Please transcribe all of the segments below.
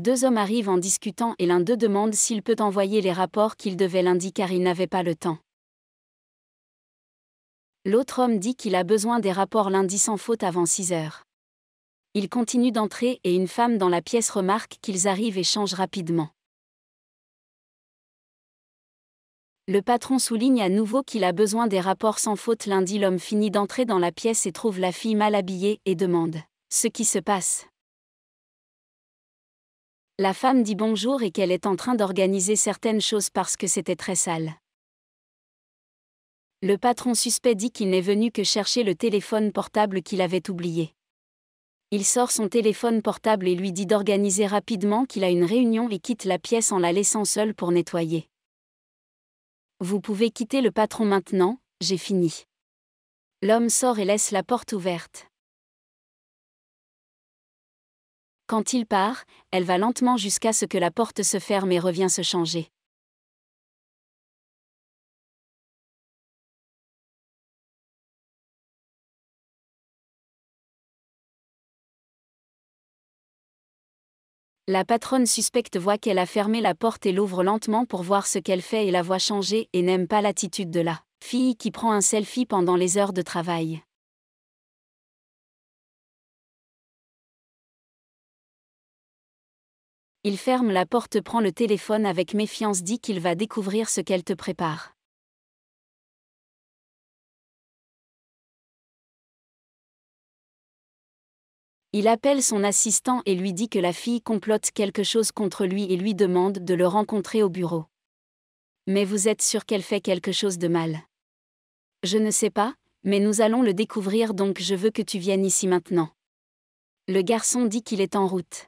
Deux hommes arrivent en discutant et l'un d'eux demande s'il peut envoyer les rapports qu'il devait lundi car il n'avait pas le temps. L'autre homme dit qu'il a besoin des rapports lundi sans faute avant 6 heures. Il continue d'entrer et une femme dans la pièce remarque qu'ils arrivent et changent rapidement. Le patron souligne à nouveau qu'il a besoin des rapports sans faute lundi. L'homme finit d'entrer dans la pièce et trouve la fille mal habillée et demande ⁇ Ce qui se passe ?⁇ la femme dit bonjour et qu'elle est en train d'organiser certaines choses parce que c'était très sale. Le patron suspect dit qu'il n'est venu que chercher le téléphone portable qu'il avait oublié. Il sort son téléphone portable et lui dit d'organiser rapidement qu'il a une réunion et quitte la pièce en la laissant seule pour nettoyer. Vous pouvez quitter le patron maintenant, j'ai fini. L'homme sort et laisse la porte ouverte. Quand il part, elle va lentement jusqu'à ce que la porte se ferme et revient se changer. La patronne suspecte voit qu'elle a fermé la porte et l'ouvre lentement pour voir ce qu'elle fait et la voit changer et n'aime pas l'attitude de la fille qui prend un selfie pendant les heures de travail. Il ferme la porte, prend le téléphone avec méfiance, dit qu'il va découvrir ce qu'elle te prépare. Il appelle son assistant et lui dit que la fille complote quelque chose contre lui et lui demande de le rencontrer au bureau. Mais vous êtes sûr qu'elle fait quelque chose de mal Je ne sais pas, mais nous allons le découvrir donc je veux que tu viennes ici maintenant. Le garçon dit qu'il est en route.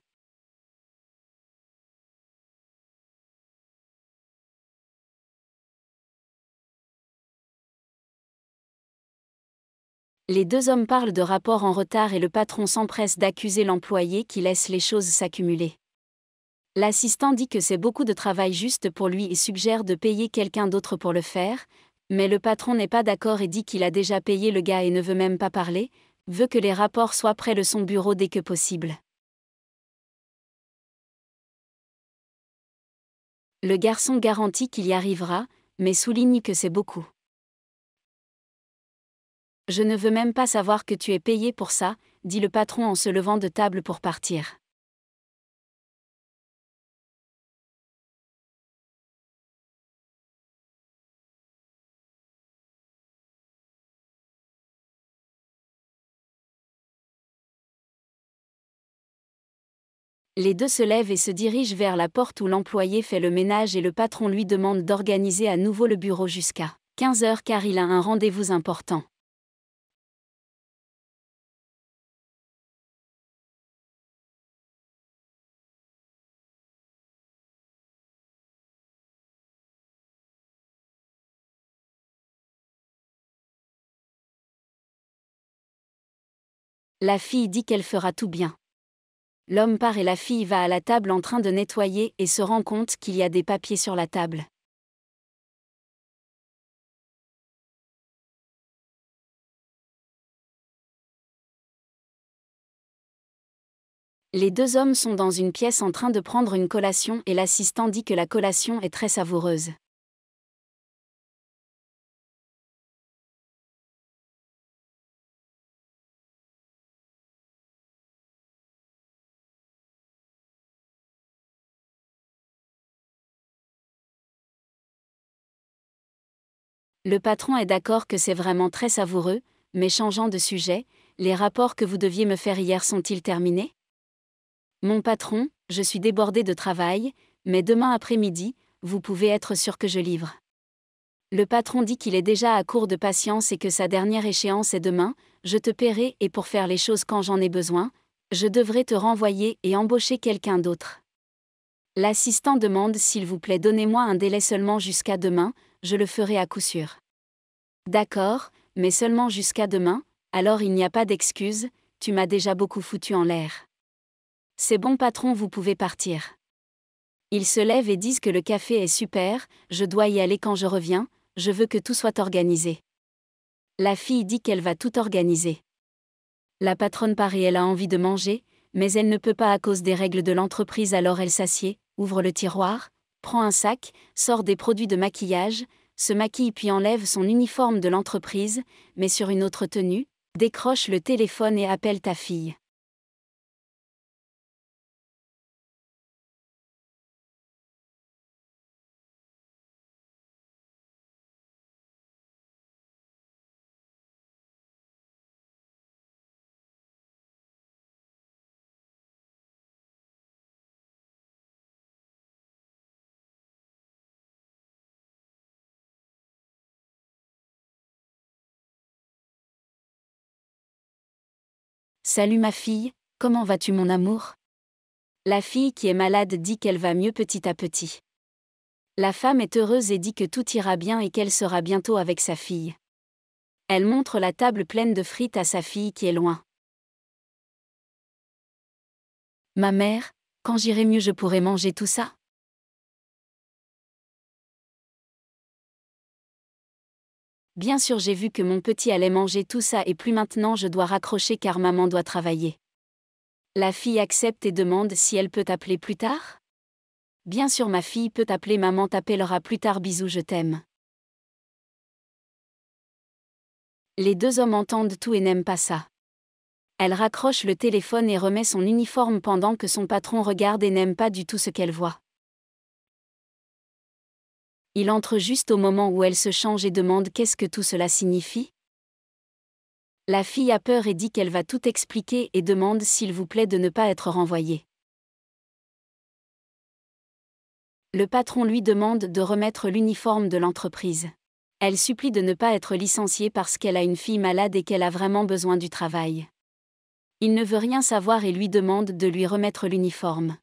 Les deux hommes parlent de rapport en retard et le patron s'empresse d'accuser l'employé qui laisse les choses s'accumuler. L'assistant dit que c'est beaucoup de travail juste pour lui et suggère de payer quelqu'un d'autre pour le faire, mais le patron n'est pas d'accord et dit qu'il a déjà payé le gars et ne veut même pas parler, veut que les rapports soient près de son bureau dès que possible. Le garçon garantit qu'il y arrivera, mais souligne que c'est beaucoup. Je ne veux même pas savoir que tu es payé pour ça, dit le patron en se levant de table pour partir. Les deux se lèvent et se dirigent vers la porte où l'employé fait le ménage et le patron lui demande d'organiser à nouveau le bureau jusqu'à 15h car il a un rendez-vous important. La fille dit qu'elle fera tout bien. L'homme part et la fille va à la table en train de nettoyer et se rend compte qu'il y a des papiers sur la table. Les deux hommes sont dans une pièce en train de prendre une collation et l'assistant dit que la collation est très savoureuse. Le patron est d'accord que c'est vraiment très savoureux, mais changeant de sujet, les rapports que vous deviez me faire hier sont-ils terminés Mon patron, je suis débordé de travail, mais demain après-midi, vous pouvez être sûr que je livre. Le patron dit qu'il est déjà à court de patience et que sa dernière échéance est demain, je te paierai et pour faire les choses quand j'en ai besoin, je devrais te renvoyer et embaucher quelqu'un d'autre. L'assistant demande S'il vous plaît, donnez-moi un délai seulement jusqu'à demain, je le ferai à coup sûr. D'accord, mais seulement jusqu'à demain, alors il n'y a pas d'excuse, tu m'as déjà beaucoup foutu en l'air. C'est bon patron, vous pouvez partir. Ils se lèvent et disent que le café est super, je dois y aller quand je reviens, je veux que tout soit organisé. La fille dit qu'elle va tout organiser. La patronne parie elle a envie de manger, mais elle ne peut pas à cause des règles de l'entreprise alors elle s'assied, ouvre le tiroir, prend un sac, sort des produits de maquillage, se maquille puis enlève son uniforme de l'entreprise, mais sur une autre tenue, décroche le téléphone et appelle ta fille. Salut ma fille, comment vas-tu mon amour La fille qui est malade dit qu'elle va mieux petit à petit. La femme est heureuse et dit que tout ira bien et qu'elle sera bientôt avec sa fille. Elle montre la table pleine de frites à sa fille qui est loin. Ma mère, quand j'irai mieux je pourrai manger tout ça Bien sûr j'ai vu que mon petit allait manger tout ça et plus maintenant je dois raccrocher car maman doit travailler. La fille accepte et demande si elle peut t'appeler plus tard Bien sûr ma fille peut t'appeler maman t'appellera plus tard bisous je t'aime. Les deux hommes entendent tout et n'aiment pas ça. Elle raccroche le téléphone et remet son uniforme pendant que son patron regarde et n'aime pas du tout ce qu'elle voit il entre juste au moment où elle se change et demande qu'est-ce que tout cela signifie La fille a peur et dit qu'elle va tout expliquer et demande s'il vous plaît de ne pas être renvoyée. Le patron lui demande de remettre l'uniforme de l'entreprise. Elle supplie de ne pas être licenciée parce qu'elle a une fille malade et qu'elle a vraiment besoin du travail. Il ne veut rien savoir et lui demande de lui remettre l'uniforme.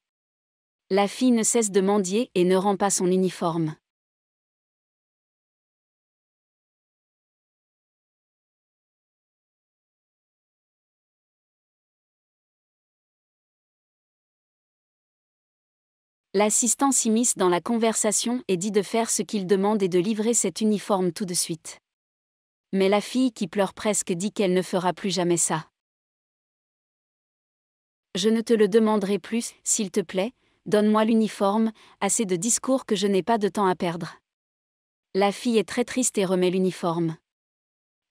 La fille ne cesse de mendier et ne rend pas son uniforme. L'assistant s'immisce dans la conversation et dit de faire ce qu'il demande et de livrer cet uniforme tout de suite. Mais la fille qui pleure presque dit qu'elle ne fera plus jamais ça. Je ne te le demanderai plus, s'il te plaît, donne-moi l'uniforme, assez de discours que je n'ai pas de temps à perdre. La fille est très triste et remet l'uniforme.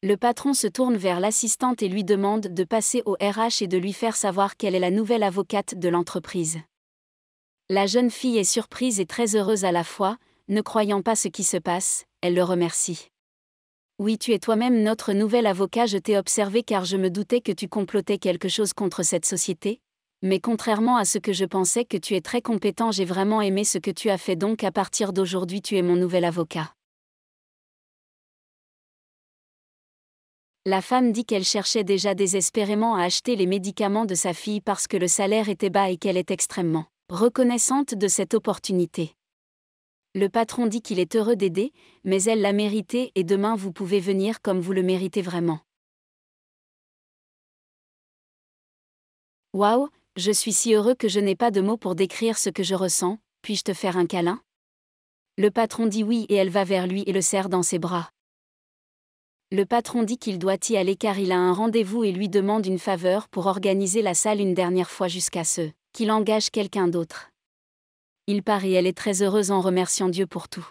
Le patron se tourne vers l'assistante et lui demande de passer au RH et de lui faire savoir qu'elle est la nouvelle avocate de l'entreprise. La jeune fille est surprise et très heureuse à la fois, ne croyant pas ce qui se passe, elle le remercie. Oui, tu es toi-même notre nouvel avocat, je t'ai observé car je me doutais que tu complotais quelque chose contre cette société, mais contrairement à ce que je pensais que tu es très compétent, j'ai vraiment aimé ce que tu as fait donc à partir d'aujourd'hui tu es mon nouvel avocat. La femme dit qu'elle cherchait déjà désespérément à acheter les médicaments de sa fille parce que le salaire était bas et qu'elle est extrêmement reconnaissante de cette opportunité. Le patron dit qu'il est heureux d'aider, mais elle l'a mérité et demain vous pouvez venir comme vous le méritez vraiment. Waouh, je suis si heureux que je n'ai pas de mots pour décrire ce que je ressens, puis-je te faire un câlin Le patron dit oui et elle va vers lui et le serre dans ses bras. Le patron dit qu'il doit y aller car il a un rendez-vous et lui demande une faveur pour organiser la salle une dernière fois jusqu'à ce qu'il engage quelqu'un d'autre. Il part elle est très heureuse en remerciant Dieu pour tout.